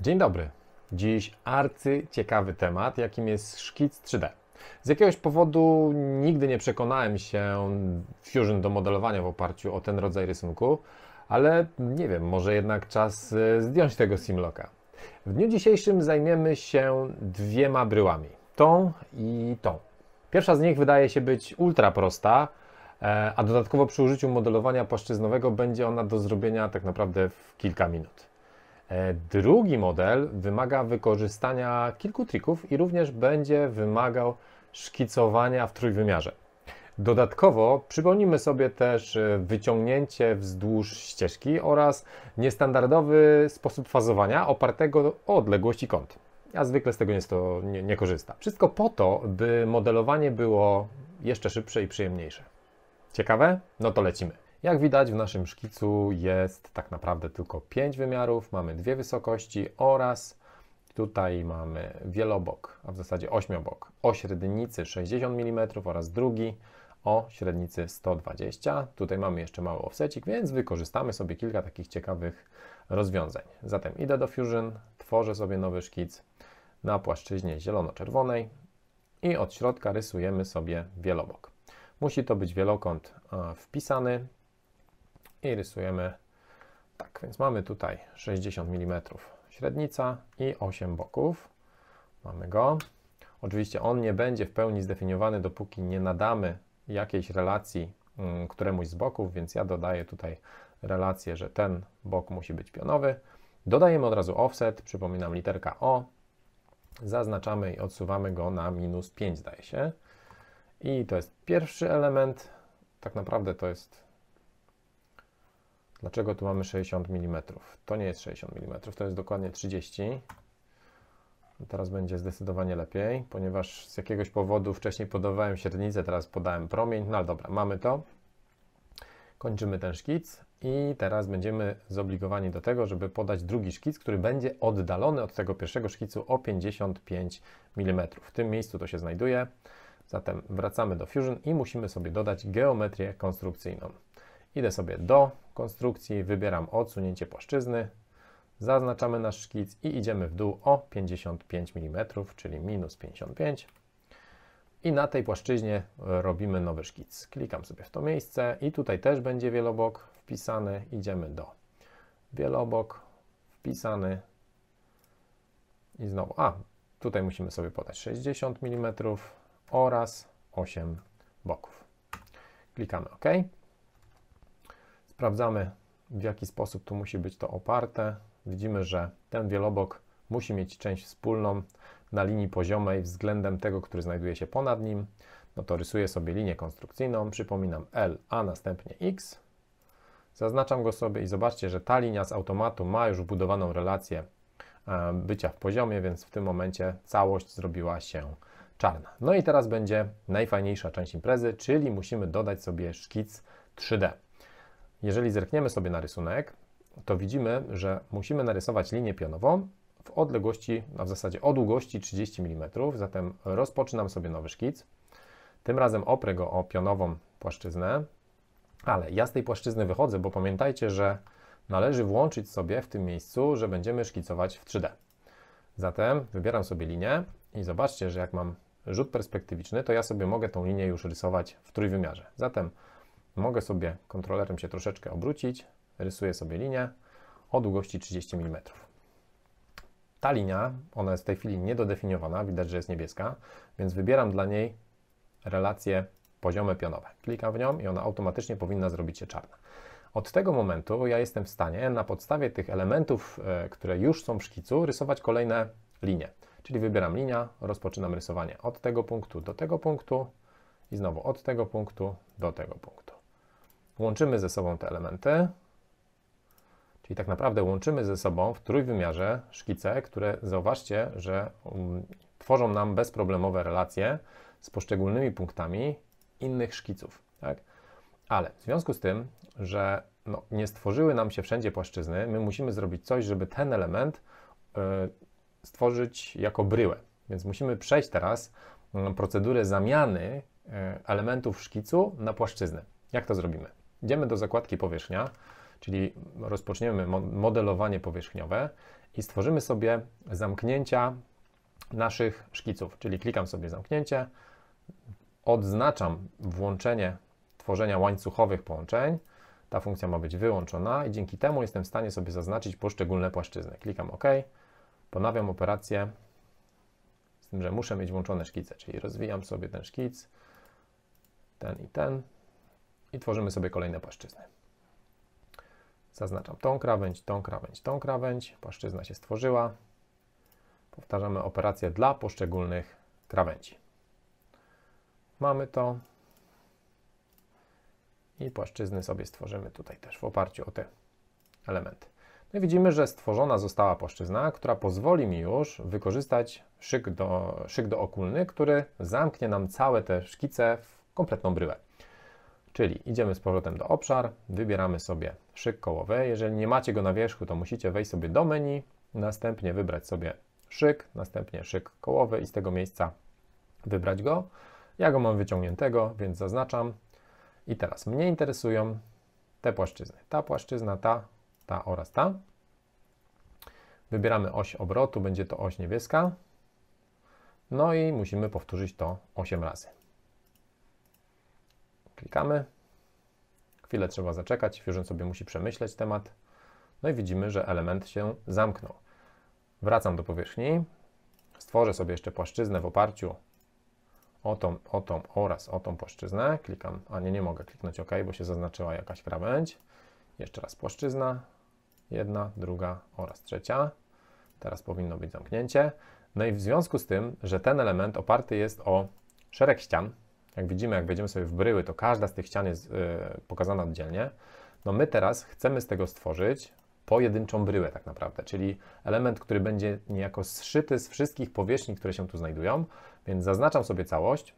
Dzień dobry. Dziś arcyciekawy temat, jakim jest szkic 3D. Z jakiegoś powodu nigdy nie przekonałem się Fusion do modelowania w oparciu o ten rodzaj rysunku, ale nie wiem, może jednak czas y, zdjąć tego simlocka. W dniu dzisiejszym zajmiemy się dwiema bryłami, tą i tą. Pierwsza z nich wydaje się być ultra prosta, e, a dodatkowo przy użyciu modelowania płaszczyznowego będzie ona do zrobienia tak naprawdę w kilka minut. E, drugi model wymaga wykorzystania kilku trików i również będzie wymagał szkicowania w trójwymiarze. Dodatkowo przypomnijmy sobie też e, wyciągnięcie wzdłuż ścieżki oraz niestandardowy sposób fazowania opartego o odległość kąt. Ja zwykle z tego nie, nie, nie korzystam. Wszystko po to, by modelowanie było jeszcze szybsze i przyjemniejsze. Ciekawe? No to lecimy. Jak widać w naszym szkicu jest tak naprawdę tylko 5 wymiarów, mamy dwie wysokości oraz tutaj mamy wielobok, a w zasadzie ośmiobok o średnicy 60 mm oraz drugi o średnicy 120. Tutaj mamy jeszcze mały offsetik, więc wykorzystamy sobie kilka takich ciekawych rozwiązań. Zatem idę do Fusion, tworzę sobie nowy szkic na płaszczyźnie zielono-czerwonej i od środka rysujemy sobie wielobok. Musi to być wielokąt wpisany, i rysujemy tak, więc mamy tutaj 60 mm średnica i 8 boków. Mamy go. Oczywiście on nie będzie w pełni zdefiniowany, dopóki nie nadamy jakiejś relacji mm, któremuś z boków, więc ja dodaję tutaj relację, że ten bok musi być pionowy. Dodajemy od razu offset, przypominam literka O, zaznaczamy i odsuwamy go na minus 5 zdaje się. I to jest pierwszy element, tak naprawdę to jest Dlaczego tu mamy 60 mm? To nie jest 60 mm, to jest dokładnie 30. No teraz będzie zdecydowanie lepiej, ponieważ z jakiegoś powodu wcześniej podawałem średnicę, teraz podałem promień. No dobra, mamy to. Kończymy ten szkic i teraz będziemy zobligowani do tego, żeby podać drugi szkic, który będzie oddalony od tego pierwszego szkicu o 55 mm. W tym miejscu to się znajduje. Zatem wracamy do Fusion i musimy sobie dodać geometrię konstrukcyjną. Idę sobie do konstrukcji, wybieram odsunięcie płaszczyzny, zaznaczamy nasz szkic i idziemy w dół o 55 mm, czyli minus 55 i na tej płaszczyźnie e, robimy nowy szkic. Klikam sobie w to miejsce i tutaj też będzie wielobok wpisany. Idziemy do wielobok wpisany i znowu, a tutaj musimy sobie podać 60 mm oraz 8 boków. Klikamy OK. Sprawdzamy, w jaki sposób tu musi być to oparte. Widzimy, że ten wielobok musi mieć część wspólną na linii poziomej względem tego, który znajduje się ponad nim. No to rysuję sobie linię konstrukcyjną, przypominam L, a następnie X. Zaznaczam go sobie i zobaczcie, że ta linia z automatu ma już wbudowaną relację e, bycia w poziomie, więc w tym momencie całość zrobiła się czarna. No i teraz będzie najfajniejsza część imprezy, czyli musimy dodać sobie szkic 3D. Jeżeli zerkniemy sobie na rysunek, to widzimy, że musimy narysować linię pionową w odległości, a w zasadzie o długości 30 mm, zatem rozpoczynam sobie nowy szkic. Tym razem oprę go o pionową płaszczyznę, ale ja z tej płaszczyzny wychodzę, bo pamiętajcie, że należy włączyć sobie w tym miejscu, że będziemy szkicować w 3D. Zatem wybieram sobie linię i zobaczcie, że jak mam rzut perspektywiczny, to ja sobie mogę tą linię już rysować w trójwymiarze. Zatem Mogę sobie kontrolerem się troszeczkę obrócić, rysuję sobie linię o długości 30 mm. Ta linia, ona jest w tej chwili niedodefiniowana, widać, że jest niebieska, więc wybieram dla niej relację poziome pionowe. Klikam w nią i ona automatycznie powinna zrobić się czarna. Od tego momentu ja jestem w stanie na podstawie tych elementów, e, które już są w szkicu, rysować kolejne linie. Czyli wybieram linia, rozpoczynam rysowanie od tego punktu do tego punktu i znowu od tego punktu do tego punktu łączymy ze sobą te elementy, czyli tak naprawdę łączymy ze sobą w trójwymiarze szkice, które zauważcie, że um, tworzą nam bezproblemowe relacje z poszczególnymi punktami innych szkiców. Tak? Ale w związku z tym, że no, nie stworzyły nam się wszędzie płaszczyzny, my musimy zrobić coś, żeby ten element e, stworzyć jako bryłę. Więc musimy przejść teraz mm, procedurę zamiany e, elementów szkicu na płaszczyznę. Jak to zrobimy? Idziemy do zakładki powierzchnia, czyli rozpoczniemy modelowanie powierzchniowe i stworzymy sobie zamknięcia naszych szkiców, czyli klikam sobie zamknięcie, odznaczam włączenie tworzenia łańcuchowych połączeń, ta funkcja ma być wyłączona i dzięki temu jestem w stanie sobie zaznaczyć poszczególne płaszczyzny. Klikam OK, ponawiam operację, z tym, że muszę mieć włączone szkice, czyli rozwijam sobie ten szkic, ten i ten, i tworzymy sobie kolejne płaszczyzny. Zaznaczam tą krawędź, tą krawędź, tą krawędź. Płaszczyzna się stworzyła. Powtarzamy operację dla poszczególnych krawędzi. Mamy to. I płaszczyzny sobie stworzymy tutaj też w oparciu o te elementy. No i widzimy, że stworzona została płaszczyzna, która pozwoli mi już wykorzystać szyk, do, szyk dookulny, który zamknie nam całe te szkice w kompletną bryłę. Czyli idziemy z powrotem do obszar, wybieramy sobie szyk kołowy. Jeżeli nie macie go na wierzchu, to musicie wejść sobie do menu, następnie wybrać sobie szyk, następnie szyk kołowy i z tego miejsca wybrać go. Ja go mam wyciągniętego, więc zaznaczam. I teraz mnie interesują te płaszczyzny. Ta płaszczyzna, ta, ta oraz ta. Wybieramy oś obrotu, będzie to oś niebieska. No i musimy powtórzyć to 8 razy. Klikamy. Chwilę trzeba zaczekać, Fusion sobie musi przemyśleć temat. No i widzimy, że element się zamknął. Wracam do powierzchni. Stworzę sobie jeszcze płaszczyznę w oparciu o tą, o tą oraz o tą płaszczyznę. Klikam, a nie, nie mogę kliknąć OK, bo się zaznaczyła jakaś krawędź. Jeszcze raz płaszczyzna. Jedna, druga oraz trzecia. Teraz powinno być zamknięcie. No i w związku z tym, że ten element oparty jest o szereg ścian, jak widzimy, jak wejdziemy sobie w bryły, to każda z tych ścian jest e, pokazana oddzielnie. No my teraz chcemy z tego stworzyć pojedynczą bryłę tak naprawdę, czyli element, który będzie niejako zszyty z wszystkich powierzchni, które się tu znajdują, więc zaznaczam sobie całość,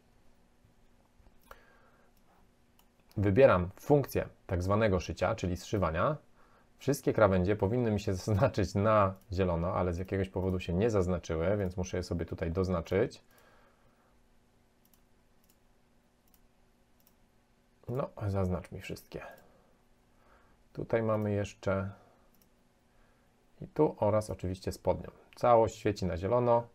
wybieram funkcję tak zwanego szycia, czyli zszywania. Wszystkie krawędzie powinny mi się zaznaczyć na zielono, ale z jakiegoś powodu się nie zaznaczyły, więc muszę je sobie tutaj doznaczyć. No, zaznacz mi wszystkie. Tutaj mamy jeszcze i tu oraz oczywiście spodnią. Całość świeci na zielono.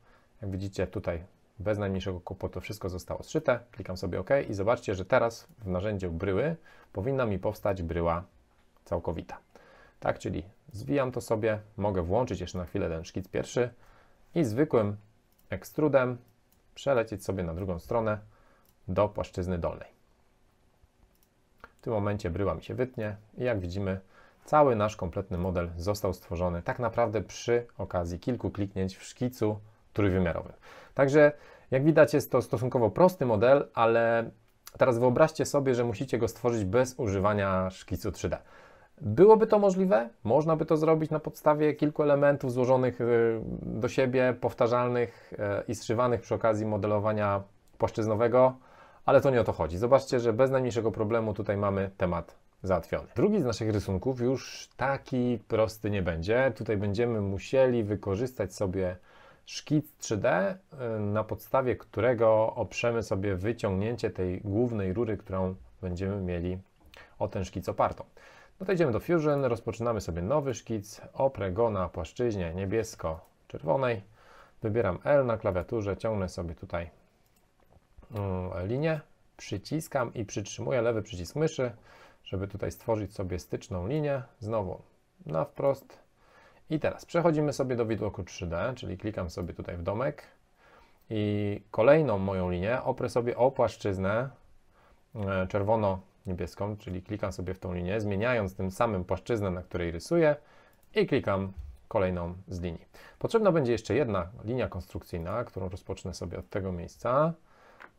Jak widzicie tutaj bez najmniejszego kłopotu wszystko zostało zszyte. Klikam sobie OK i zobaczcie, że teraz w narzędziu bryły powinna mi powstać bryła całkowita. Tak, czyli zwijam to sobie, mogę włączyć jeszcze na chwilę ten szkic pierwszy i zwykłym ekstrudem przelecieć sobie na drugą stronę do płaszczyzny dolnej tym momencie bryła mi się wytnie i jak widzimy cały nasz kompletny model został stworzony tak naprawdę przy okazji kilku kliknięć w szkicu trójwymiarowym. Także jak widać jest to stosunkowo prosty model, ale teraz wyobraźcie sobie, że musicie go stworzyć bez używania szkicu 3D. Byłoby to możliwe? Można by to zrobić na podstawie kilku elementów złożonych y, do siebie, powtarzalnych y, i zszywanych przy okazji modelowania płaszczyznowego, ale to nie o to chodzi. Zobaczcie, że bez najmniejszego problemu tutaj mamy temat załatwiony. Drugi z naszych rysunków już taki prosty nie będzie. Tutaj będziemy musieli wykorzystać sobie szkic 3D, y, na podstawie którego oprzemy sobie wyciągnięcie tej głównej rury, którą będziemy mieli o ten szkic opartą. No to idziemy do Fusion, rozpoczynamy sobie nowy szkic, oprę go na płaszczyźnie niebiesko-czerwonej, wybieram L na klawiaturze, ciągnę sobie tutaj Mm, linię, przyciskam i przytrzymuję lewy przycisk myszy, żeby tutaj stworzyć sobie styczną linię, znowu na wprost. I teraz przechodzimy sobie do widoku 3D, czyli klikam sobie tutaj w domek i kolejną moją linię oprę sobie o płaszczyznę e, czerwono-niebieską, czyli klikam sobie w tą linię, zmieniając tym samym płaszczyznę, na której rysuję i klikam kolejną z linii. Potrzebna będzie jeszcze jedna linia konstrukcyjna, którą rozpocznę sobie od tego miejsca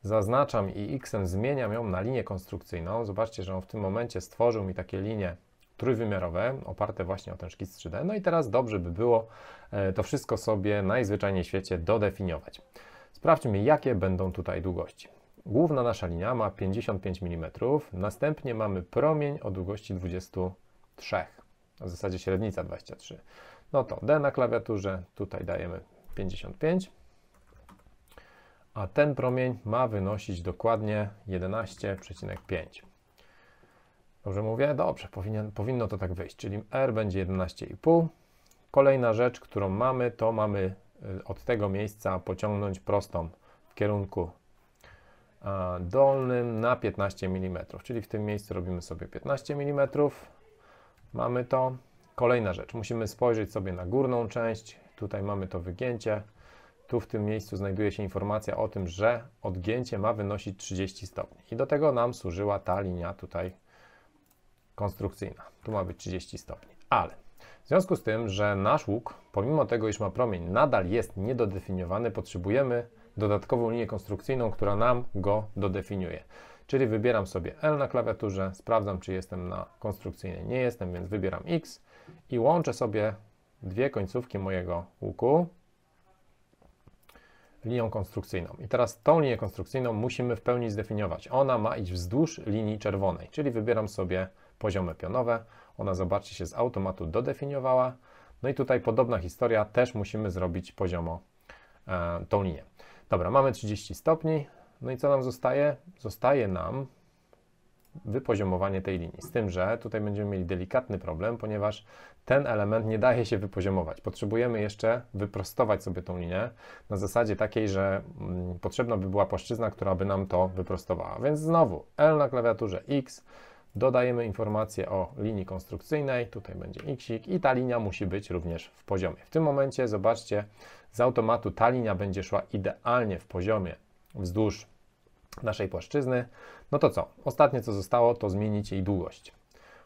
zaznaczam i x zmieniam ją na linię konstrukcyjną. Zobaczcie, że on w tym momencie stworzył mi takie linie trójwymiarowe, oparte właśnie o ten szkic 3D. No i teraz dobrze by było e, to wszystko sobie najzwyczajniej w świecie dodefiniować. Sprawdźmy, jakie będą tutaj długości. Główna nasza linia ma 55 mm, następnie mamy promień o długości 23, w zasadzie średnica 23. No to D na klawiaturze, tutaj dajemy 55 a ten promień ma wynosić dokładnie 11,5. Dobrze mówię? Dobrze, powinien, powinno to tak wyjść, czyli R będzie 11,5. Kolejna rzecz, którą mamy, to mamy y, od tego miejsca pociągnąć prostą w kierunku dolnym na 15 mm, czyli w tym miejscu robimy sobie 15 mm. Mamy to. Kolejna rzecz, musimy spojrzeć sobie na górną część. Tutaj mamy to wygięcie tu w tym miejscu znajduje się informacja o tym, że odgięcie ma wynosić 30 stopni. I do tego nam służyła ta linia tutaj konstrukcyjna. Tu ma być 30 stopni. Ale w związku z tym, że nasz łuk, pomimo tego, iż ma promień, nadal jest niedodefiniowany, potrzebujemy dodatkową linię konstrukcyjną, która nam go dodefiniuje. Czyli wybieram sobie L na klawiaturze, sprawdzam, czy jestem na konstrukcyjnej. Nie jestem, więc wybieram X i łączę sobie dwie końcówki mojego łuku linią konstrukcyjną. I teraz tą linię konstrukcyjną musimy w pełni zdefiniować. Ona ma iść wzdłuż linii czerwonej, czyli wybieram sobie poziomy pionowe. Ona, zobaczcie, się z automatu dodefiniowała. No i tutaj podobna historia, też musimy zrobić poziomo e, tą linię. Dobra, mamy 30 stopni. No i co nam zostaje? Zostaje nam wypoziomowanie tej linii. Z tym, że tutaj będziemy mieli delikatny problem, ponieważ ten element nie daje się wypoziomować. Potrzebujemy jeszcze wyprostować sobie tą linię na zasadzie takiej, że mm, potrzebna by była płaszczyzna, która by nam to wyprostowała. Więc znowu L na klawiaturze X, dodajemy informację o linii konstrukcyjnej, tutaj będzie x i ta linia musi być również w poziomie. W tym momencie, zobaczcie, z automatu ta linia będzie szła idealnie w poziomie wzdłuż naszej płaszczyzny, no to co? Ostatnie co zostało to zmienić jej długość.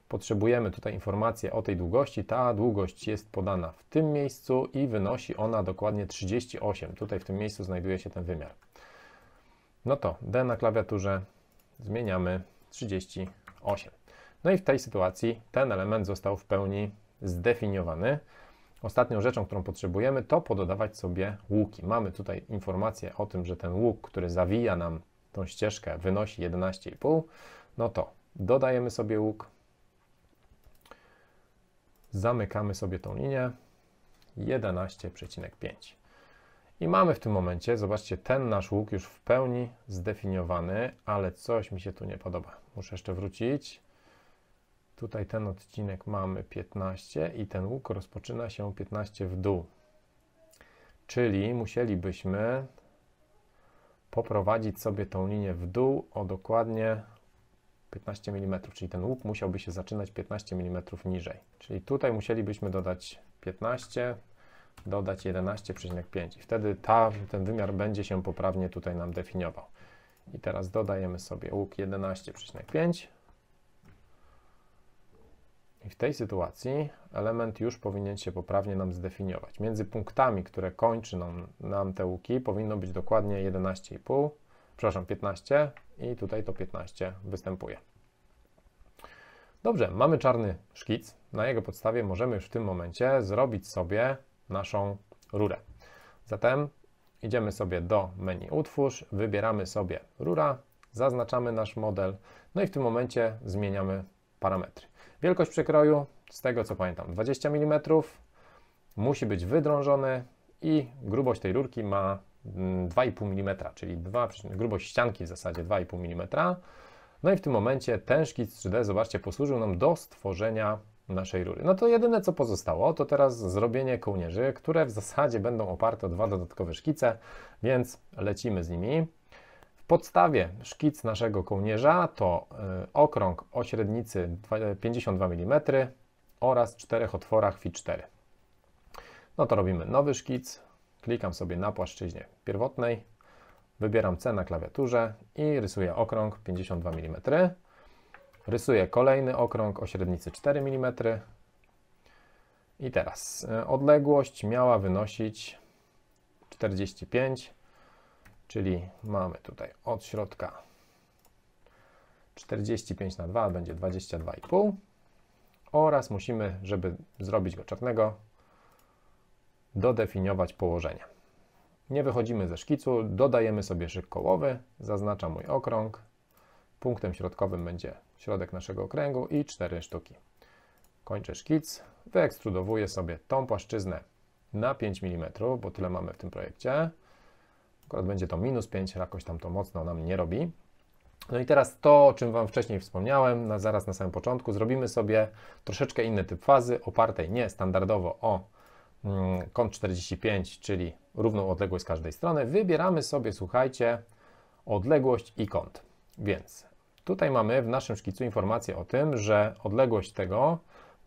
Potrzebujemy tutaj informację o tej długości. Ta długość jest podana w tym miejscu i wynosi ona dokładnie 38. Tutaj w tym miejscu znajduje się ten wymiar. No to D na klawiaturze zmieniamy 38. No i w tej sytuacji ten element został w pełni zdefiniowany. Ostatnią rzeczą, którą potrzebujemy, to pododawać sobie łuki. Mamy tutaj informację o tym, że ten łuk, który zawija nam tą ścieżkę wynosi 11,5, no to dodajemy sobie łuk, zamykamy sobie tą linię 11,5. I mamy w tym momencie, zobaczcie, ten nasz łuk już w pełni zdefiniowany, ale coś mi się tu nie podoba. Muszę jeszcze wrócić. Tutaj ten odcinek mamy 15 i ten łuk rozpoczyna się 15 w dół. Czyli musielibyśmy poprowadzić sobie tą linię w dół o dokładnie 15 mm, czyli ten łuk musiałby się zaczynać 15 mm niżej. Czyli tutaj musielibyśmy dodać 15, dodać 11,5 i wtedy ta, ten wymiar będzie się poprawnie tutaj nam definiował. I teraz dodajemy sobie łuk 11,5 i w tej sytuacji element już powinien się poprawnie nam zdefiniować. Między punktami, które kończy nam, nam te łuki, powinno być dokładnie 11,5, przepraszam, 15 i tutaj to 15 występuje. Dobrze, mamy czarny szkic. Na jego podstawie możemy już w tym momencie zrobić sobie naszą rurę. Zatem idziemy sobie do menu Utwórz, wybieramy sobie rura, zaznaczamy nasz model, no i w tym momencie zmieniamy parametry. Wielkość przekroju, z tego co pamiętam, 20 mm, musi być wydrążony i grubość tej rurki ma 2,5 mm, czyli 2, grubość ścianki w zasadzie 2,5 mm. No i w tym momencie ten szkic 3D, zobaczcie, posłużył nam do stworzenia naszej rury. No to jedyne co pozostało, to teraz zrobienie kołnierzy, które w zasadzie będą oparte o dwa dodatkowe szkice, więc lecimy z nimi podstawie szkic naszego kołnierza to y, okrąg o średnicy 52 mm oraz czterech otworach Fi4. No to robimy nowy szkic, klikam sobie na płaszczyźnie pierwotnej, wybieram C na klawiaturze i rysuję okrąg 52 mm. Rysuję kolejny okrąg o średnicy 4 mm. I teraz y, odległość miała wynosić 45 czyli mamy tutaj od środka 45 na 2 będzie 22,5 oraz musimy, żeby zrobić go czarnego, dodefiniować położenie. Nie wychodzimy ze szkicu, dodajemy sobie szyk kołowy, zaznaczam mój okrąg, punktem środkowym będzie środek naszego okręgu i 4 sztuki. Kończę szkic, wyekstrudowuję sobie tą płaszczyznę na 5 mm, bo tyle mamy w tym projekcie. Akurat będzie to minus 5, jakoś tam to mocno nam nie robi. No i teraz to, o czym Wam wcześniej wspomniałem, na, zaraz na samym początku, zrobimy sobie troszeczkę inny typ fazy, opartej nie standardowo o mm, kąt 45, czyli równą odległość z każdej strony. Wybieramy sobie, słuchajcie, odległość i kąt. Więc tutaj mamy w naszym szkicu informację o tym, że odległość tego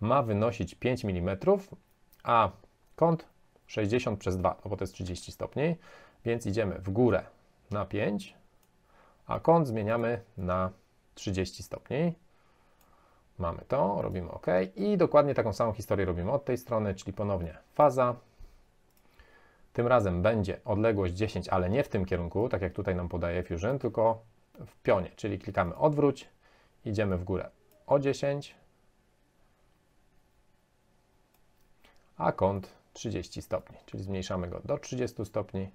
ma wynosić 5 mm, a kąt 60 przez 2, no bo to jest 30 stopni, więc idziemy w górę na 5, a kąt zmieniamy na 30 stopni. Mamy to, robimy OK i dokładnie taką samą historię robimy od tej strony, czyli ponownie faza. Tym razem będzie odległość 10, ale nie w tym kierunku, tak jak tutaj nam podaje Fusion, tylko w pionie, czyli klikamy odwróć, idziemy w górę o 10, a kąt 30 stopni, czyli zmniejszamy go do 30 stopni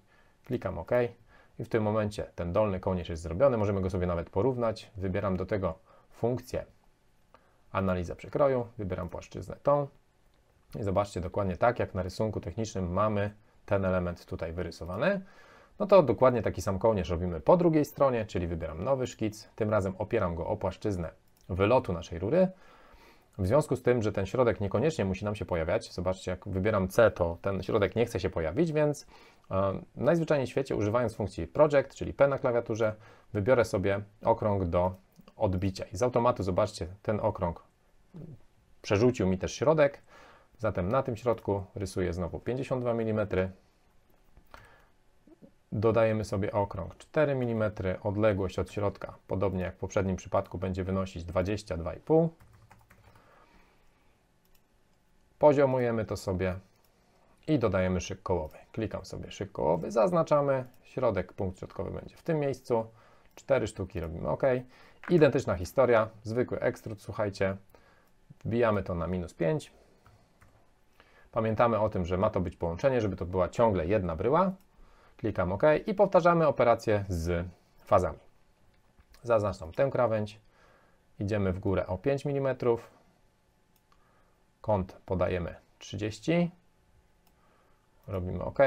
Klikam OK i w tym momencie ten dolny kołnierz jest zrobiony. Możemy go sobie nawet porównać. Wybieram do tego funkcję analiza przekroju. Wybieram płaszczyznę tą. I zobaczcie dokładnie tak, jak na rysunku technicznym mamy ten element tutaj wyrysowany. No to dokładnie taki sam kołnierz robimy po drugiej stronie, czyli wybieram nowy szkic. Tym razem opieram go o płaszczyznę wylotu naszej rury. W związku z tym, że ten środek niekoniecznie musi nam się pojawiać, zobaczcie, jak wybieram C, to ten środek nie chce się pojawić, więc E, najzwyczajniej w świecie używając funkcji project, czyli P na klawiaturze, wybiorę sobie okrąg do odbicia. I z automatu, zobaczcie, ten okrąg przerzucił mi też środek, zatem na tym środku rysuję znowu 52 mm. Dodajemy sobie okrąg 4 mm, odległość od środka, podobnie jak w poprzednim przypadku, będzie wynosić 22,5. Poziomujemy to sobie i dodajemy szyk kołowy. Klikam sobie szyk kołowy, zaznaczamy, środek, punkt środkowy będzie w tym miejscu, Cztery sztuki robimy OK. Identyczna historia, zwykły ekstrud, słuchajcie, wbijamy to na minus 5. Pamiętamy o tym, że ma to być połączenie, żeby to była ciągle jedna bryła. Klikam OK i powtarzamy operację z fazami. Zaznaczam tę krawędź, idziemy w górę o 5 mm, kąt podajemy 30 robimy OK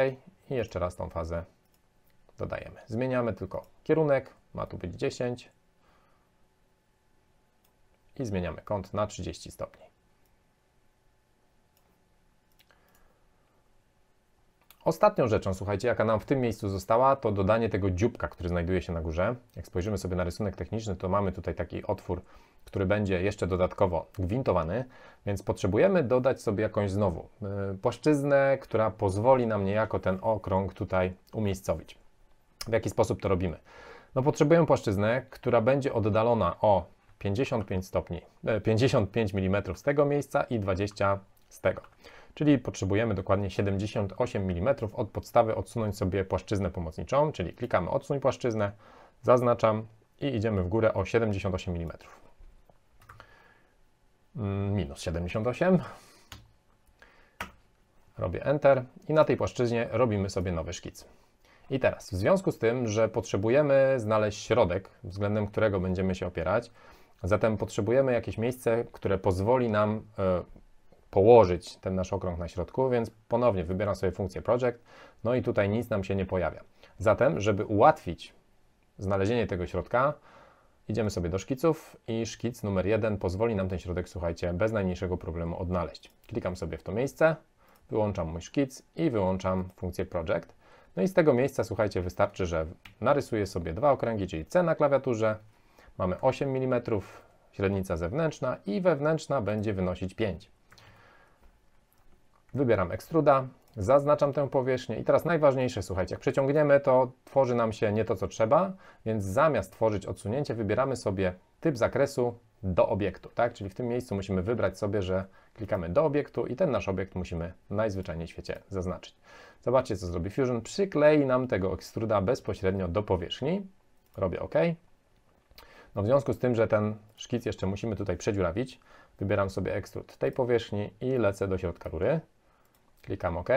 i jeszcze raz tą fazę dodajemy. Zmieniamy tylko kierunek, ma tu być 10 i zmieniamy kąt na 30 stopni. Ostatnią rzeczą, słuchajcie, jaka nam w tym miejscu została, to dodanie tego dzióbka, który znajduje się na górze. Jak spojrzymy sobie na rysunek techniczny, to mamy tutaj taki otwór który będzie jeszcze dodatkowo gwintowany, więc potrzebujemy dodać sobie jakąś znowu y, płaszczyznę, która pozwoli nam niejako ten okrąg tutaj umiejscowić. W jaki sposób to robimy? No potrzebujemy płaszczyznę, która będzie oddalona o 55 stopni, 55 e, mm z tego miejsca i 20 z tego. Czyli potrzebujemy dokładnie 78 mm od podstawy odsunąć sobie płaszczyznę pomocniczą, czyli klikamy odsuń płaszczyznę, zaznaczam i idziemy w górę o 78 mm. Mm, minus 78. Robię Enter i na tej płaszczyźnie robimy sobie nowy szkic. I teraz, w związku z tym, że potrzebujemy znaleźć środek, względem którego będziemy się opierać, zatem potrzebujemy jakieś miejsce, które pozwoli nam e, położyć ten nasz okrąg na środku, więc ponownie wybieram sobie funkcję Project, no i tutaj nic nam się nie pojawia. Zatem, żeby ułatwić znalezienie tego środka, Idziemy sobie do szkiców i szkic numer jeden pozwoli nam ten środek, słuchajcie, bez najmniejszego problemu odnaleźć. Klikam sobie w to miejsce, wyłączam mój szkic i wyłączam funkcję Project. No i z tego miejsca, słuchajcie, wystarczy, że narysuję sobie dwa okręgi, czyli C na klawiaturze, mamy 8 mm, średnica zewnętrzna i wewnętrzna będzie wynosić 5. Wybieram ekstruda, Zaznaczam tę powierzchnię i teraz najważniejsze, słuchajcie, jak przeciągniemy, to tworzy nam się nie to, co trzeba, więc zamiast tworzyć odsunięcie, wybieramy sobie typ zakresu do obiektu, tak? Czyli w tym miejscu musimy wybrać sobie, że klikamy do obiektu i ten nasz obiekt musimy najzwyczajniej w świecie zaznaczyć. Zobaczcie, co zrobi Fusion. Przyklei nam tego ekstruda bezpośrednio do powierzchni. Robię OK. No w związku z tym, że ten szkic jeszcze musimy tutaj przedziurawić, wybieram sobie ekstrud tej powierzchni i lecę do środka rury. Klikam OK.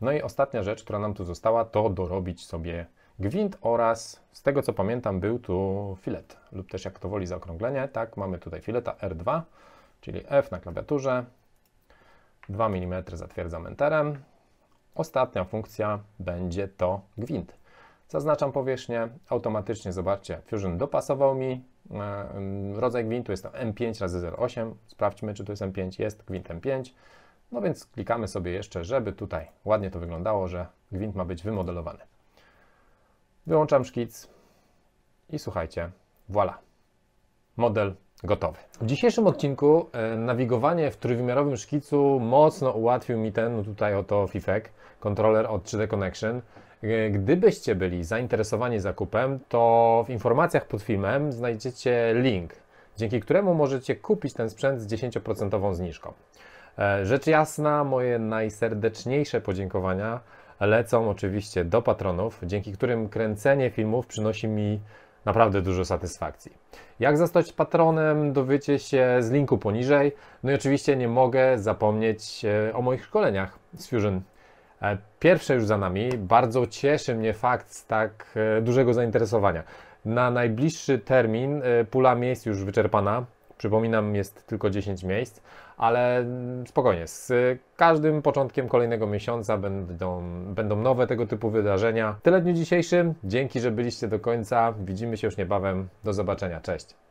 No i ostatnia rzecz, która nam tu została, to dorobić sobie gwint oraz, z tego co pamiętam, był tu filet lub też jak to woli zaokrąglenie. Tak, mamy tutaj fileta R2, czyli F na klawiaturze. 2 mm zatwierdzam Enterem. Ostatnia funkcja będzie to gwint. Zaznaczam powierzchnię, automatycznie zobaczcie, Fusion dopasował mi. E, mm, rodzaj gwintu jest to M5 razy 0,8. Sprawdźmy, czy to jest M5. Jest gwint M5. No więc klikamy sobie jeszcze, żeby tutaj ładnie to wyglądało, że gwint ma być wymodelowany. Wyłączam szkic i słuchajcie, voilà, model gotowy. W dzisiejszym odcinku e, nawigowanie w trójwymiarowym szkicu mocno ułatwił mi ten no tutaj oto fifek, kontroler od 3D Connection. E, gdybyście byli zainteresowani zakupem, to w informacjach pod filmem znajdziecie link, dzięki któremu możecie kupić ten sprzęt z 10% zniżką. E, rzecz jasna, moje najserdeczniejsze podziękowania lecą oczywiście do patronów, dzięki którym kręcenie filmów przynosi mi naprawdę dużo satysfakcji. Jak zostać patronem, dowiecie się z linku poniżej. No i oczywiście nie mogę zapomnieć e, o moich szkoleniach z Fusion. E, pierwsze już za nami. Bardzo cieszy mnie fakt z tak dużego zainteresowania. Na najbliższy termin pula miejsc już wyczerpana. Przypominam, jest tylko 10 miejsc, ale spokojnie, z każdym początkiem kolejnego miesiąca będą, będą nowe tego typu wydarzenia. Tyle dniu dzisiejszym, dzięki, że byliście do końca, widzimy się już niebawem, do zobaczenia, cześć.